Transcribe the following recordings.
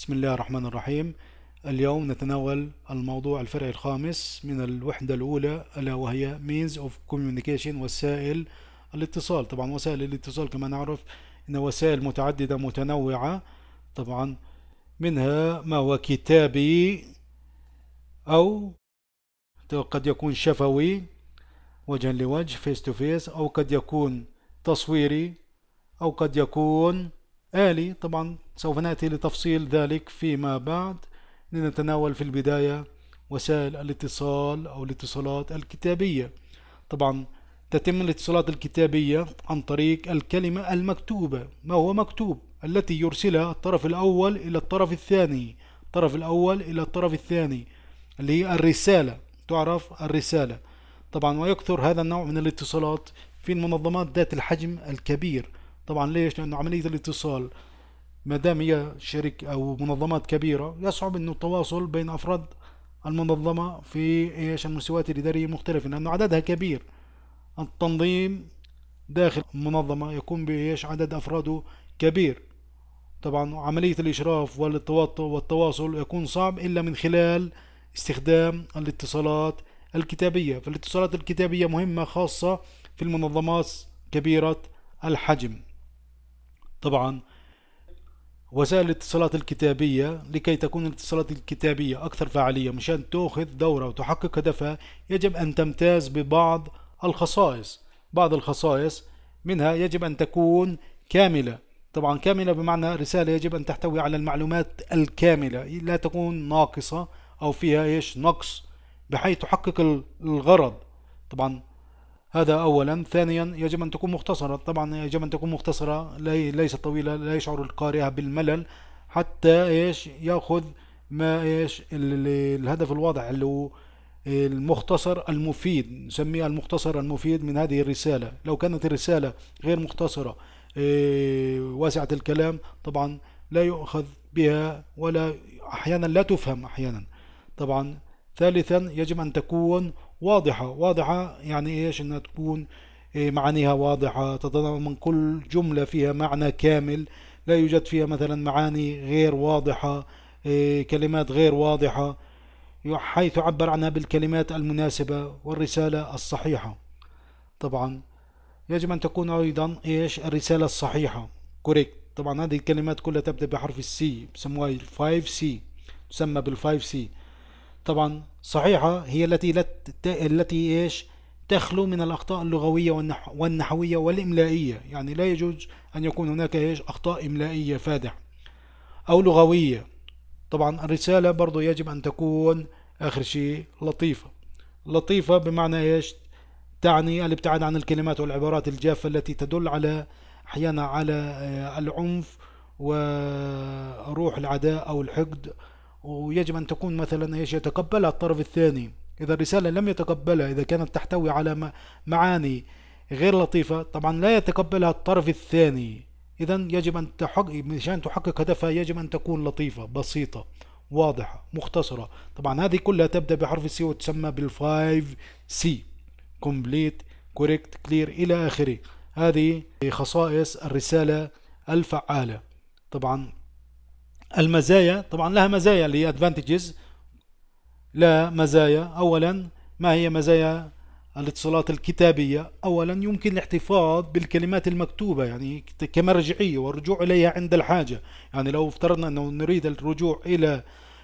بسم الله الرحمن الرحيم اليوم نتناول الموضوع الفرعي الخامس من الوحدة الأولى ألا وهي means of communication وسائل الاتصال طبعا وسائل الاتصال كما نعرف إن وسائل متعددة متنوعة طبعا منها ما هو كتابي أو قد يكون شفوي وجها لوجه فيس تو فيس أو قد يكون تصويري أو قد يكون آلي طبعا سوف نأتي لتفصيل ذلك فيما بعد لنتناول في البداية وسائل الاتصال أو الاتصالات الكتابية طبعا تتم الاتصالات الكتابية عن طريق الكلمة المكتوبة ما هو مكتوب التي يرسلها الطرف الأول إلى الطرف الثاني الطرف الأول إلى الطرف الثاني اللي هي الرسالة تعرف الرسالة طبعا ويكثر هذا النوع من الاتصالات في المنظمات ذات الحجم الكبير طبعا ليش لانه عمليه الاتصال ما دام هي شركة او منظمات كبيره يصعب انه التواصل بين افراد المنظمه في ايش المستويات الاداريه المختلفه لانه عددها كبير التنظيم داخل المنظمه يكون بايش عدد افراده كبير طبعا عمليه الاشراف والتواصل يكون صعب الا من خلال استخدام الاتصالات الكتابيه فالاتصالات الكتابيه مهمه خاصه في المنظمات كبيره الحجم طبعا وسائل الاتصالات الكتابية لكي تكون الاتصالات الكتابية أكثر فعالية مشان تأخذ دورة وتحقق هدفها يجب أن تمتاز ببعض الخصائص بعض الخصائص منها يجب أن تكون كاملة طبعا كاملة بمعنى رسالة يجب أن تحتوي على المعلومات الكاملة لا تكون ناقصة أو فيها إيش نقص بحيث تحقق الغرض طبعا هذا أولا ثانيا يجب أن تكون مختصرة طبعا يجب أن تكون مختصرة ليست طويلة لا يشعر القارئ بالملل حتى إيش يأخذ ما إيش الهدف الواضح اللي هو المختصر المفيد نسميه المختصر المفيد من هذه الرسالة لو كانت الرسالة غير مختصرة إيه، واسعة الكلام طبعا لا يؤخذ بها ولا أحيانا لا تفهم أحيانا طبعا ثالثا يجب أن تكون واضحة واضحة يعني إيش إنها تكون إيه، معانيها واضحة تتضمن كل جملة فيها معنى كامل لا يوجد فيها مثلا معاني غير واضحة إيه، كلمات غير واضحة حيث عبر عنها بالكلمات المناسبة والرسالة الصحيحة طبعا يجب أن تكون أيضا إيش الرسالة الصحيحة كوريك طبعا هذه الكلمات كلها تبدأ بحرف السي بسموها 5 سي تسمى بال 5 سي طبعا صحيحة هي التي لا التي ايش تخلو من الأخطاء اللغوية والنح والنحوية والإملائية يعني لا يجوز أن يكون هناك ايش أخطاء إملائية فادحة أو لغوية طبعا الرسالة برضو يجب أن تكون آخر شيء لطيفة لطيفة بمعنى ايش تعني الابتعاد عن الكلمات والعبارات الجافة التي تدل على أحيانا على آه، العنف وروح العداء أو الحقد ويجب أن تكون مثلا ايش يتقبلها الطرف الثاني إذا الرسالة لم يتقبلها إذا كانت تحتوي على معاني غير لطيفة طبعا لا يتقبلها الطرف الثاني إذا يجب أن تحقق مشان تحقق هدفها يجب أن تكون لطيفة بسيطة واضحة مختصرة طبعا هذه كلها تبدأ بحرف السي وتسمى بالفايف سي كومبليت كوريكت كلير إلى آخره هذه خصائص الرسالة الفعالة طبعا المزايا طبعا لها مزايا اللي هي ادفانتجز لا مزايا اولا ما هي مزايا الاتصالات الكتابية أولا يمكن الاحتفاظ بالكلمات المكتوبة يعني كمرجعية والرجوع إليها عند الحاجة يعني لو افترضنا أنه نريد الرجوع إلى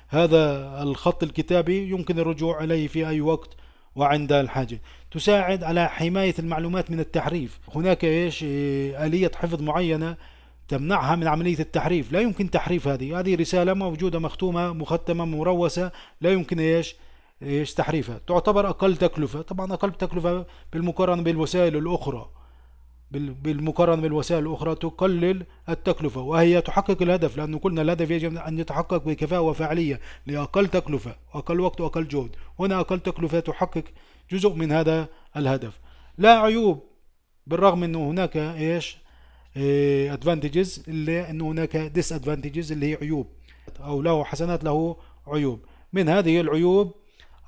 هذا الخط الكتابي يمكن الرجوع إليه في أي وقت وعند الحاجة تساعد على حماية المعلومات من التحريف هناك إيش آه، آلية حفظ معينة تمنعها من عملية التحريف لا يمكن تحريف هذه هذه رسالة موجودة مختومة مختمة مروسة لا يمكن إيش إيش تحريفها تعتبر أقل تكلفة طبعا أقل تكلفة بالمقارنة بالوسائل الأخرى بالمقارنة بالوسائل الأخرى تقلل التكلفة وهي تحقق الهدف لأنه قلنا الهدف يجب أن يتحقق بكفاءة وفعالية لأقل تكلفة وأقل وقت وأقل جهد هنا أقل تكلفة تحقق جزء من هذا الهدف لا عيوب بالرغم أنه هناك إيش ادفانتجز آه، اللي ان هناك ديس ادفانتجز اللي هي عيوب او له حسنات له عيوب من هذه العيوب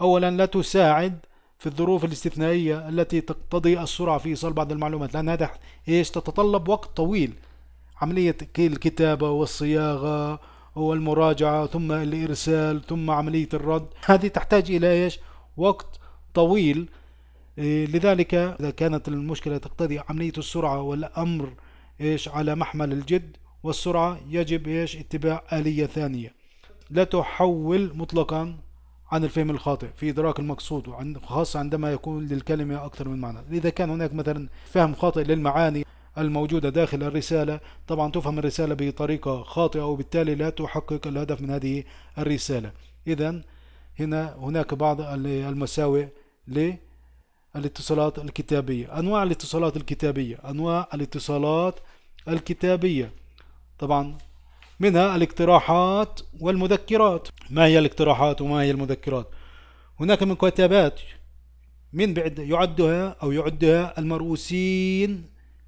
اولا لا تساعد في الظروف الاستثنائيه التي تقتضي السرعه في ايصال بعض المعلومات لان هذا ايش تتطلب وقت طويل عمليه الكتابه والصياغه والمراجعه ثم الارسال ثم عمليه الرد هذه تحتاج الى ايش وقت طويل آه، لذلك اذا كانت المشكله تقتضي عمليه السرعه والامر إيش على محمل الجد والسرعة يجب إيش اتباع آلية ثانية لا تحول مطلقا عن الفهم الخاطئ في إدراك المقصود وعند خاصة عندما يكون للكلمة أكثر من معنى إذا كان هناك مثلا فهم خاطئ للمعاني الموجودة داخل الرسالة طبعا تفهم الرسالة بطريقة خاطئة وبالتالي لا تحقق الهدف من هذه الرسالة إذا هنا هناك بعض المساوئ ل الاتصالات الكتابية أنواع الاتصالات الكتابية أنواع الاتصالات الكتابية طبعا منها الاقتراحات والمذكرات ما هي الاقتراحات وما هي المذكرات هناك كتابات من بعد يعدها أو يعدها المرؤوسين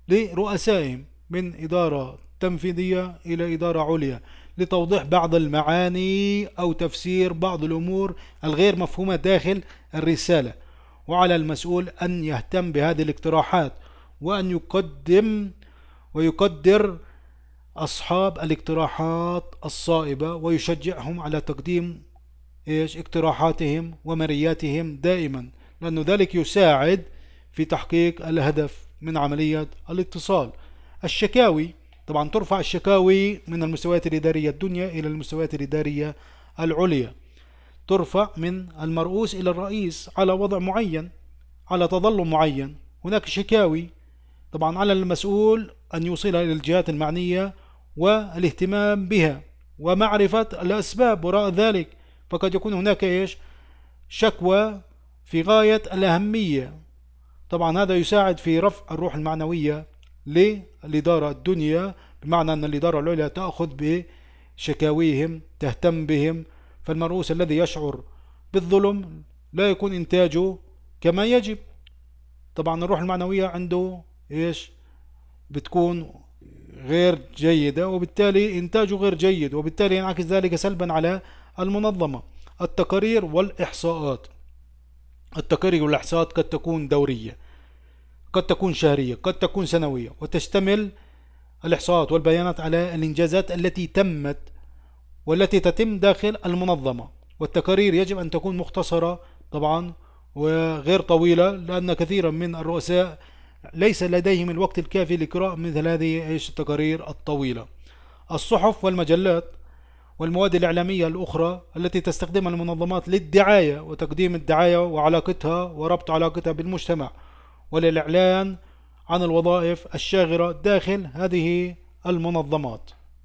لرؤسائهم من إدارة تنفيذية إلى إدارة عليا لتوضيح بعض المعاني أو تفسير بعض الأمور الغير مفهومة داخل الرسالة وعلى المسؤول أن يهتم بهذه الاقتراحات وأن يقدم ويقدر أصحاب الاقتراحات الصائبة ويشجعهم على تقديم إيش اقتراحاتهم ومرياتهم دائما لأن ذلك يساعد في تحقيق الهدف من عملية الاتصال الشكاوي طبعا ترفع الشكاوي من المستويات الإدارية الدنيا إلى المستويات الإدارية العليا ترفع من المرؤوس إلى الرئيس على وضع معين على تظلم معين هناك شكاوي طبعا على المسؤول أن يوصلها إلى الجهات المعنية والاهتمام بها ومعرفة الأسباب وراء ذلك فقد يكون هناك إيش شكوى في غاية الأهمية طبعا هذا يساعد في رفع الروح المعنوية للإدارة الدنيا بمعنى أن الإدارة العليا تأخذ بشكاويهم تهتم بهم فالمرؤوس الذي يشعر بالظلم لا يكون إنتاجه كما يجب طبعا الروح المعنوية عنده إيش بتكون غير جيدة وبالتالي إنتاجه غير جيد وبالتالي ينعكس ذلك سلبا على المنظمة التقارير والإحصاءات التقارير والإحصاءات قد تكون دورية قد تكون شهرية قد تكون سنوية وتشتمل الإحصاءات والبيانات على الإنجازات التي تمت والتي تتم داخل المنظمة والتقارير يجب أن تكون مختصرة طبعا وغير طويلة لأن كثيرا من الرؤساء ليس لديهم الوقت الكافي لقراءة مثل هذه التقارير الطويلة الصحف والمجلات والمواد الإعلامية الأخرى التي تستخدمها المنظمات للدعاية وتقديم الدعاية وعلاقتها وربط علاقتها بالمجتمع وللإعلان عن الوظائف الشاغرة داخل هذه المنظمات